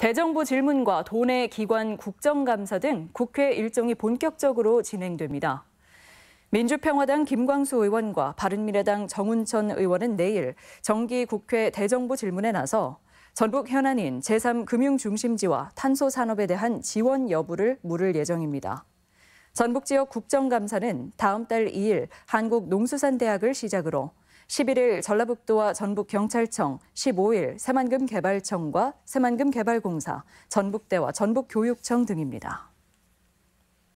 대정부 질문과 도내 기관 국정감사 등 국회 일정이 본격적으로 진행됩니다. 민주평화당 김광수 의원과 바른미래당 정운천 의원은 내일 정기 국회 대정부 질문에 나서 전북 현안인 제3금융중심지와 탄소산업에 대한 지원 여부를 물을 예정입니다. 전북 지역 국정감사는 다음 달 2일 한국농수산대학을 시작으로 11일 전라북도와 전북경찰청, 15일 새만금개발청과 새만금개발공사, 전북대와 전북교육청 등입니다.